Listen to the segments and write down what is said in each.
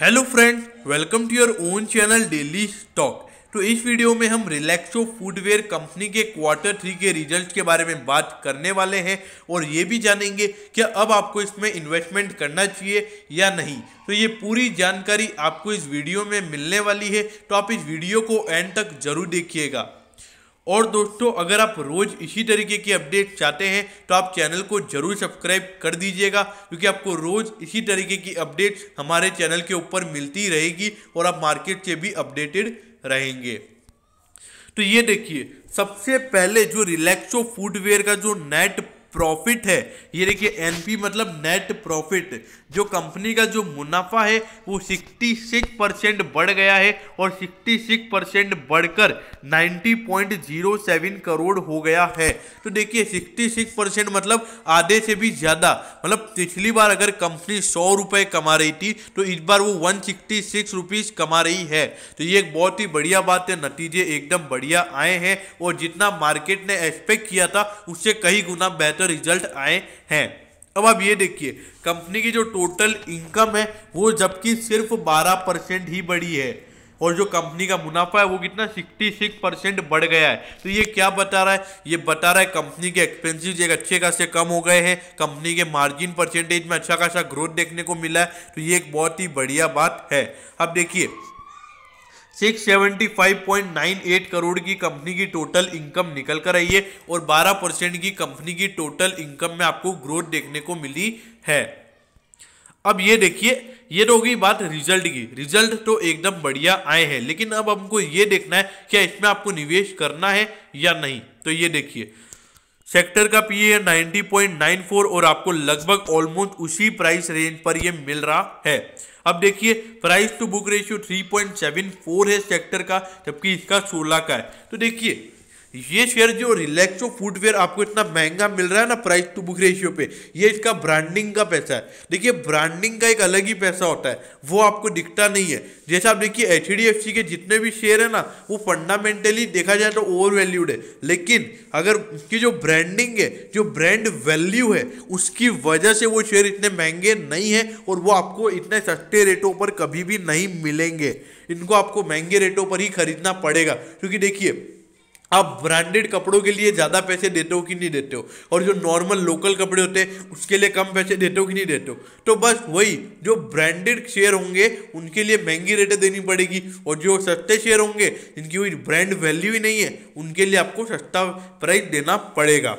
hello friends welcome to your own channel daily stock तो इस video में हम रिलैक्सो फूडवेयर कंपनी के क्वार्टर थ्री के रिजल्ट के बारे में बात करने वाले हैं और ये भी जानेंगे कि अब आपको इसमें इन्वेस्टमेंट करना चाहिए या नहीं तो ये पूरी जानकारी आपको इस वीडियो में मिलने वाली है तो आप इस वीडियो को एंड तक जरूर देखिएगा और दोस्तों अगर आप रोज़ इसी तरीके की अपडेट चाहते हैं तो आप चैनल को ज़रूर सब्सक्राइब कर दीजिएगा क्योंकि आपको रोज़ इसी तरीके की अपडेट हमारे चैनल के ऊपर मिलती रहेगी और आप मार्केट से भी अपडेटेड रहेंगे तो ये देखिए सबसे पहले जो रिलैक्सो फूडवेयर का जो नेट प्रॉफिट है ये देखिए एनपी मतलब नेट प्रॉफिट जो कंपनी का जो मुनाफा है वो 66 परसेंट बढ़ गया है और 66 परसेंट बढ़कर 90.07 करोड़ हो गया है तो देखिए 66 परसेंट मतलब आधे से भी ज़्यादा मतलब पिछली बार अगर कंपनी सौ रुपये कमा रही थी तो इस बार वो वन सिक्सटी कमा रही है तो ये एक बहुत ही बढ़िया बात है नतीजे एकदम बढ़िया आए हैं और जितना मार्केट ने एक्सपेक्ट किया था उससे कई गुना बेहतर का रिजल्ट आए हैं अब आप ये देखिए कंपनी की जो टोटल इनकम है वो जबकि सिर्फ 12 परसेंट ही बढ़ी है और जो कंपनी का मुनाफा है वो कितना 66 परसेंट बढ़ गया है तो ये क्या बता रहा है ये बता रहा है कंपनी के एक्सपेंसिव एक अच्छे खासे कम हो गए हैं कंपनी के मार्जिन परसेंटेज में अच्छा खासा ग्रोथ देखने को मिला है तो ये एक बहुत ही बढ़िया बात है अब देखिए 675.98 करोड़ की कंपनी की टोटल इनकम निकल कर आई है और 12 परसेंट की कंपनी की टोटल इनकम में आपको ग्रोथ देखने को मिली है अब ये देखिए ये तो होगी बात रिजल्ट की रिजल्ट तो एकदम बढ़िया आए हैं लेकिन अब हमको ये देखना है क्या इसमें आपको निवेश करना है या नहीं तो ये देखिए सेक्टर का पीए है 90.94 और आपको लगभग ऑलमोस्ट उसी प्राइस रेंज पर ये मिल रहा है अब देखिए प्राइस टू बुक रेशियो 3.74 है सेक्टर का जबकि इसका 16 का है तो देखिए ये शेयर जो रिलैक्सो फुटवेयर आपको इतना महंगा मिल रहा है ना प्राइस टू बुक रेशियो पे ये इसका ब्रांडिंग का पैसा है देखिए ब्रांडिंग का एक अलग ही पैसा होता है वो आपको दिखता नहीं है जैसे आप देखिए एच के जितने भी शेयर है ना वो फंडामेंटली देखा जाए तो ओवर वैल्यूड है लेकिन अगर उसकी जो ब्रांडिंग है जो ब्रांड वैल्यू है उसकी वजह से वो शेयर इतने महंगे नहीं है और वो आपको इतने सस्ते रेटों पर कभी भी नहीं मिलेंगे इनको आपको महंगे रेटों पर ही खरीदना पड़ेगा क्योंकि देखिए आप ब्रांडेड कपड़ों के लिए ज़्यादा पैसे देते हो कि नहीं देते हो और जो नॉर्मल लोकल कपड़े होते हैं उसके लिए कम पैसे देते हो कि नहीं देते हो तो बस वही जो ब्रांडेड शेयर होंगे उनके लिए महंगी रेटें देनी पड़ेगी और जो सस्ते शेयर होंगे जिनकी कोई ब्रांड वैल्यू ही नहीं है उनके लिए आपको सस्ता प्राइस देना पड़ेगा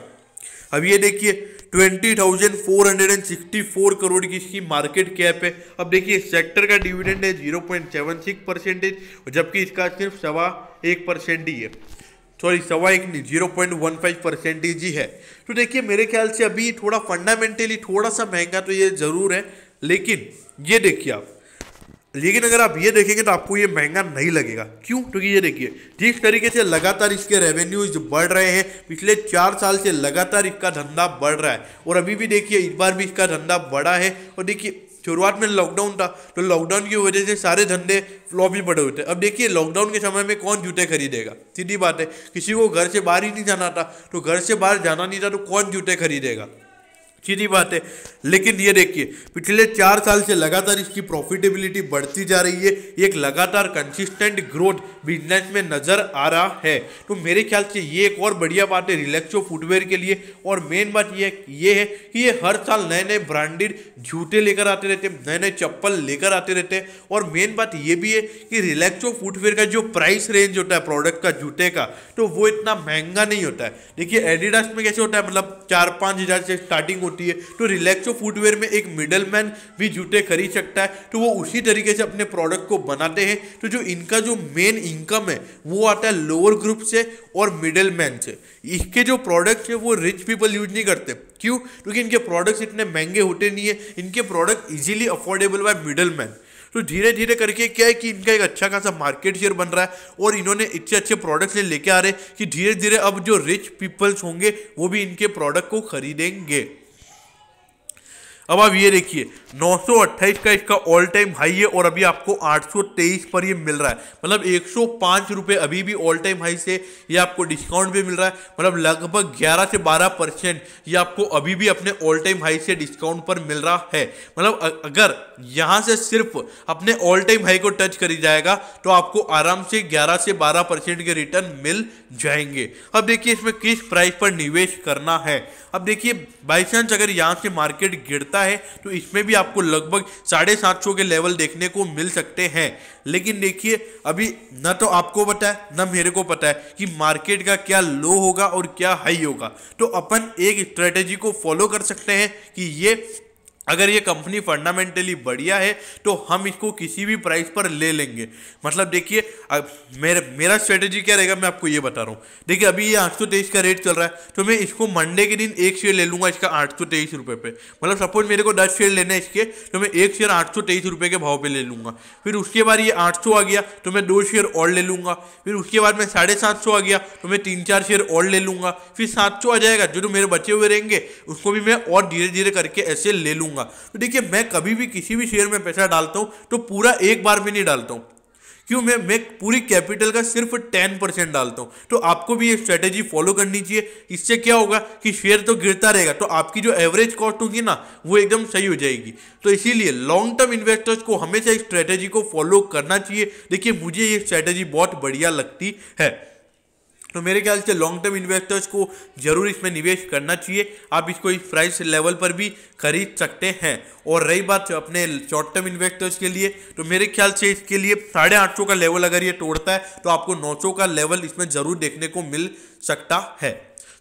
अब ये देखिए twenty thousand four hundred and sixty four crore की इसकी मार्केट कैप है अब देखिए सेक्टर का डिविडेंड है zero point seven six percentage जबकि इसका सिर्फ सवा एक परसेंट ही है सॉरी सवा एक नहीं zero point one five percentage ही है तो देखिए मेरे ख्याल से अभी थोड़ा फंडामेंटली थोड़ा सा महंगा तो ये ज़रूर है लेकिन ये देखिए आप लेकिन अगर आप ये देखेंगे तो आपको ये महंगा नहीं लगेगा क्यों क्योंकि तो ये देखिए जिस तरीके से लगातार इसके रेवेन्यूज बढ़ रहे हैं पिछले चार साल से लगातार इसका धंधा बढ़ रहा है और अभी भी देखिए इस बार भी इसका धंधा बढ़ा है और देखिए शुरुआत में लॉकडाउन था तो लॉकडाउन की वजह से सारे धंधे फ्लॉप ही पड़े हुए थे अब देखिए लॉकडाउन के समय में कौन जूते खरीदेगा सीधी बात है किसी को घर से बाहर ही नहीं जाना था तो घर से बाहर जाना नहीं था तो कौन जूते खरीदेगा सीधी बात है लेकिन ये देखिए पिछले चार साल से लगातार इसकी प्रॉफिटेबिलिटी बढ़ती जा रही है एक लगातार कंसिस्टेंट ग्रोथ बिजनेस में नज़र आ रहा है तो मेरे ख्याल से ये एक और बढ़िया बात है रिलैक्सो फुटवेयर के लिए और मेन बात ये ये है कि ये हर साल नए नए ब्रांडेड जूते लेकर आते रहते हैं नए नए चप्पल लेकर आते रहते हैं और मेन बात ये भी है कि रिलैक्सो फुटवेयर का जो प्राइस रेंज होता है प्रोडक्ट का जूते का तो वो इतना महंगा नहीं होता है देखिए एडिडास में कैसे होता है मतलब चार पाँच हज़ार से स्टार्टिंग होती होती है तो रिलैक्सो फुटवेयर में एक मिडल मैन भी जूते खरीद सकता है तो वो उसी तरीके से अपने प्रोडक्ट को बनाते हैं तो जो इनका जो मेन इनकम है वो आता है लोअर ग्रुप से और मिडल मैन से इसके जो प्रोडक्ट्स है वो रिच पीपल यूज नहीं करते क्यों क्योंकि इनके प्रोडक्ट्स इतने महंगे होते नहीं है इनके product easily affordable by middle man तो धीरे धीरे करके क्या है कि इनका एक अच्छा खासा मार्केट शेयर बन रहा है और इन्होंने इतने अच्छे प्रोडक्ट्स लेके आ रहे हैं कि धीरे धीरे अब जो रिच पीपल्स होंगे वो भी इनके प्रोडक्ट को खरीदेंगे अब आप ये देखिए 928 का इसका ऑल टाइम हाई है और अभी आपको 823 पर ये मिल रहा है मतलब एक सौ अभी भी ऑल टाइम हाई से ये आपको डिस्काउंट भी मिल रहा है मतलब लगभग 11 से 12 परसेंट ये आपको अभी भी अपने ऑल टाइम हाई से डिस्काउंट पर मिल रहा है मतलब अगर यहाँ से सिर्फ अपने ऑल टाइम हाई को टच करी जाएगा तो आपको आराम से ग्यारह से बारह परसेंट के रिटर्न मिल जाएंगे अब देखिए इसमें किस प्राइस पर निवेश करना है अब देखिए बाई चांस अगर यहाँ से मार्केट गिरता गिरता है तो इसमें भी आपको लगभग साढ़े सात सौ के लेवल देखने को मिल सकते हैं लेकिन देखिए अभी ना तो आपको पता है ना मेरे को पता है कि मार्केट का क्या लो होगा और क्या हाई होगा तो अपन एक स्ट्रेटेजी को फॉलो कर सकते हैं कि ये अगर ये कंपनी फंडामेंटली बढ़िया है तो हम इसको किसी भी प्राइस पर ले लेंगे मतलब देखिए मेरा मेरा स्ट्रेटेजी क्या रहेगा मैं आपको ये बता रहा हूँ देखिए अभी ये आठ सौ तेईस का रेट चल रहा है तो मैं इसको मंडे के दिन एक शेयर ले लूँगा इसका आठ सौ तेईस रुपये पर मतलब सपोज मेरे को दस शेयर लेना है इसके तो मैं एक शेयर आठ सौ तेईस रुपये के भाव पर ले लूँगा फिर उसके बाद ये आठ सौ आ गया तो मैं दो शेयर और ले लूँगा फिर उसके बाद मैं साढ़े सात सौ आ गया तो मैं तीन चार शेयर और ले लूँगा फिर सात सौ आ जाएगा जो जो मेरे बचे हुए रहेंगे उसको भी मैं और धीरे धीरे करके ऐसे ले लूँगा दूंगा तो देखिए मैं कभी भी किसी भी शेयर में पैसा डालता हूँ तो पूरा एक बार भी नहीं डालता हूँ क्यों मैं मैं पूरी कैपिटल का सिर्फ टेन परसेंट डालता हूँ तो आपको भी ये स्ट्रेटेजी फॉलो करनी चाहिए इससे क्या होगा कि शेयर तो गिरता रहेगा तो आपकी जो एवरेज कॉस्ट होगी ना वो एकदम सही हो जाएगी तो इसीलिए लॉन्ग टर्म इन्वेस्टर्स को हमेशा इस स्ट्रेटेजी को फॉलो करना चाहिए देखिए मुझे ये स्ट्रैटेजी बहुत बढ़िया लगती है तो मेरे ख्याल से लॉन्ग टर्म इन्वेस्टर्स को ज़रूर इसमें निवेश करना चाहिए आप इसको इस प्राइस लेवल पर भी खरीद सकते हैं और रही बात अपने शॉर्ट टर्म इन्वेस्टर्स के लिए तो मेरे ख्याल से इसके लिए साढ़े आठ सौ का लेवल अगर ये तोड़ता है तो आपको नौ सौ का लेवल इसमें ज़रूर देखने को मिल सकता है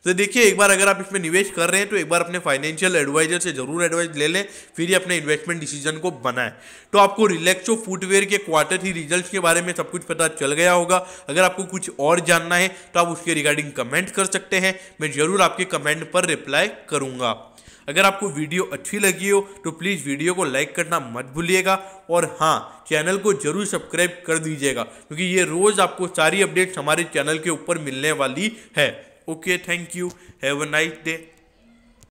तो देखिए एक बार अगर आप इसमें निवेश कर रहे हैं तो एक बार अपने फाइनेंशियल एडवाइजर से जरूर एडवाइस ले लें फिर ही अपने इन्वेस्टमेंट डिसीजन को बनाएं तो आपको रिलैक्सो फुटवेयर के क्वार्टर थ्री रिजल्ट के बारे में सब कुछ पता चल गया होगा अगर आपको कुछ और जानना है तो आप उसके रिगार्डिंग कमेंट कर सकते हैं मैं ज़रूर आपके कमेंट पर रिप्लाई करूँगा अगर आपको वीडियो अच्छी लगी हो तो प्लीज़ वीडियो को लाइक करना मत भूलिएगा और हाँ चैनल को जरूर सब्सक्राइब कर दीजिएगा क्योंकि ये रोज़ आपको सारी अपडेट्स हमारे चैनल के ऊपर मिलने वाली है okay thank you have a nice day